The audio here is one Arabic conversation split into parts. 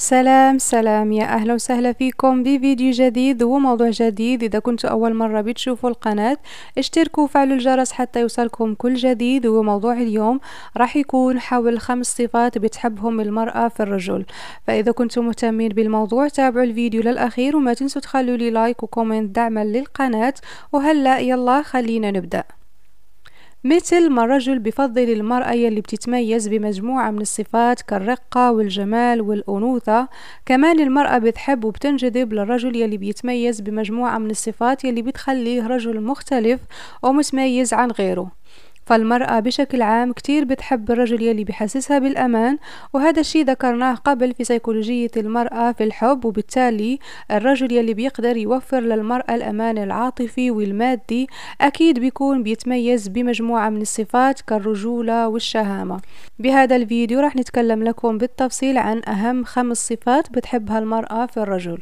سلام سلام يا أهلا وسهلا فيكم بفيديو جديد وموضوع جديد إذا كنتوا أول مرة بتشوفوا القناة اشتركوا وفعلوا الجرس حتى يوصلكم كل جديد وموضوع اليوم راح يكون حول خمس صفات بتحبهم المرأة في الرجل فإذا كنتم مهتمين بالموضوع تابعوا الفيديو للأخير وما تنسوا تخلوا لي لايك وكومنت دعما للقناة وهلأ يلا خلينا نبدأ مثل ما الرجل بفضل المرأة يلي بتتميز بمجموعة من الصفات كالرقة والجمال والأنوثة كمان المرأة بتحب وبتنجذب للرجل يلي بيتميز بمجموعة من الصفات يلي بتخليه رجل مختلف ومتميز عن غيره فالمرأة بشكل عام كتير بتحب الرجل يلي بحسسها بالأمان وهذا الشي ذكرناه قبل في سيكولوجية المرأة في الحب وبالتالي الرجل يلي بيقدر يوفر للمرأة الأمان العاطفي والمادي أكيد بيكون بيتميز بمجموعة من الصفات كالرجولة والشهامة بهذا الفيديو راح نتكلم لكم بالتفصيل عن أهم خمس صفات بتحبها المرأة في الرجل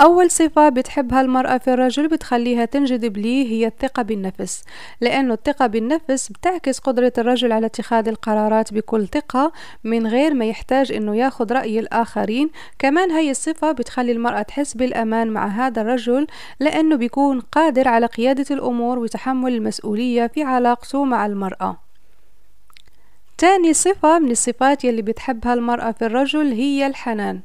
أول صفة بتحبها المرأة في الرجل بتخليها تنجذب ليه هي الثقة بالنفس لأن الثقة بالنفس بتعكس قدرة الرجل على اتخاذ القرارات بكل ثقة من غير ما يحتاج أنه ياخذ رأي الآخرين كمان هاي الصفة بتخلي المرأة تحس بالأمان مع هذا الرجل لأنه بيكون قادر على قيادة الأمور وتحمل المسؤولية في علاقته مع المرأة تاني صفة من الصفات يلي بتحبها المرأة في الرجل هي الحنان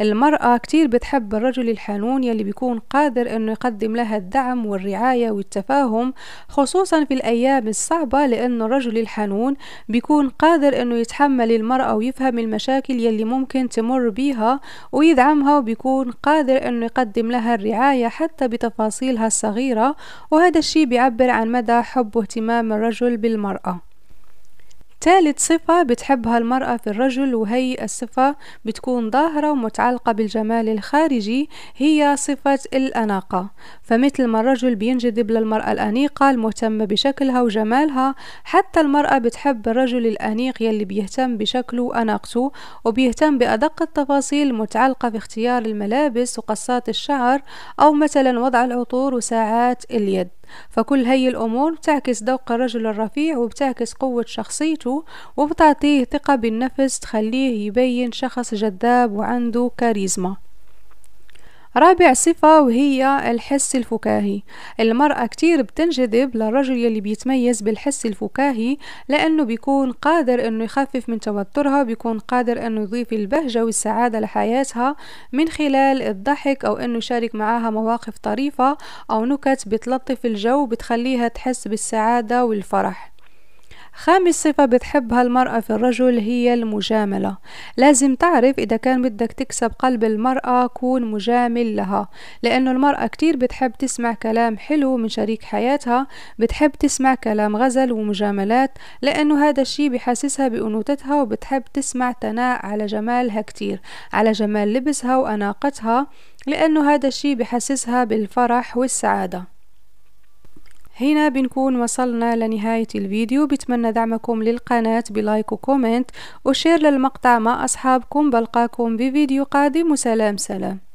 المرأة كتير بتحب الرجل الحنون يلي بيكون قادر انه يقدم لها الدعم والرعاية والتفاهم خصوصا في الايام الصعبة لانه الرجل الحنون بيكون قادر انه يتحمل المرأة ويفهم المشاكل يلي ممكن تمر بيها ويدعمها وبيكون قادر انه يقدم لها الرعاية حتى بتفاصيلها الصغيرة وهذا الشي بيعبر عن مدى حب واهتمام الرجل بالمرأة ثالث صفة بتحبها المرأة في الرجل وهي الصفة بتكون ظاهرة ومتعلقة بالجمال الخارجي هي صفة الأناقة فمثل ما الرجل بينجذب للمرأة الأنيقة المهتمة بشكلها وجمالها حتى المرأة بتحب الرجل الأنيق يلي بيهتم بشكله وأناقته وبيهتم بأدق التفاصيل المتعلقة في اختيار الملابس وقصات الشعر أو مثلا وضع العطور وساعات اليد فكل هاي الأمور بتعكس ذوق الرجل الرفيع وبتعكس قوة شخصيته وبتعطيه ثقة بالنفس تخليه يبين شخص جذاب وعنده كاريزما رابع صفة وهي الحس الفكاهي المرأة كتير بتنجذب للرجل يلي بيتميز بالحس الفكاهي لأنه بيكون قادر أنه يخفف من توترها بيكون قادر أنه يضيف البهجة والسعادة لحياتها من خلال الضحك أو أنه يشارك معاها مواقف طريفة أو نكت بتلطف الجو بتخليها تحس بالسعادة والفرح خامس صفة بتحبها المرأة في الرجل هي المجاملة لازم تعرف إذا كان بدك تكسب قلب المرأة كون مجامل لها لأنه المرأة كتير بتحب تسمع كلام حلو من شريك حياتها بتحب تسمع كلام غزل ومجاملات لأنه هذا الشي بحسسها بأنوثتها وبتحب تسمع تناء على جمالها كتير على جمال لبسها وأناقتها لأنه هذا الشي بحسسها بالفرح والسعادة هنا بنكون وصلنا لنهاية الفيديو بتمنى دعمكم للقناة بلايك وكومنت وشير للمقطع مع أصحابكم بلقاكم بفيديو قادم وسلام سلام